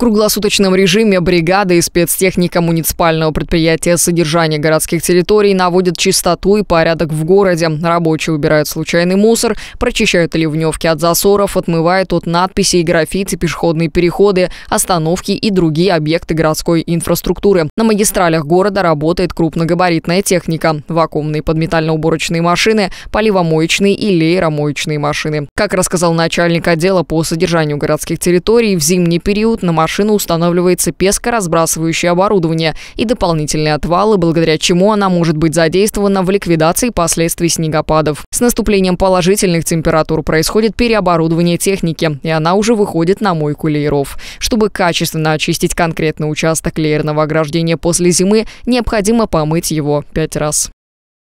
круглосуточном режиме бригады и спецтехника муниципального предприятия содержания городских территорий наводят чистоту и порядок в городе. Рабочие убирают случайный мусор, прочищают ливневки от засоров, отмывают от надписей и граффити пешеходные переходы, остановки и другие объекты городской инфраструктуры. На магистралях города работает крупногабаритная техника – вакуумные подметально-уборочные машины, поливомоечные и лейромоечные машины. Как рассказал начальник отдела по содержанию городских территорий, в зимний период на машинах машину устанавливается пескоразбрасывающее оборудование и дополнительные отвалы, благодаря чему она может быть задействована в ликвидации последствий снегопадов. С наступлением положительных температур происходит переоборудование техники, и она уже выходит на мойку лееров. Чтобы качественно очистить конкретный участок леерного ограждения после зимы, необходимо помыть его пять раз.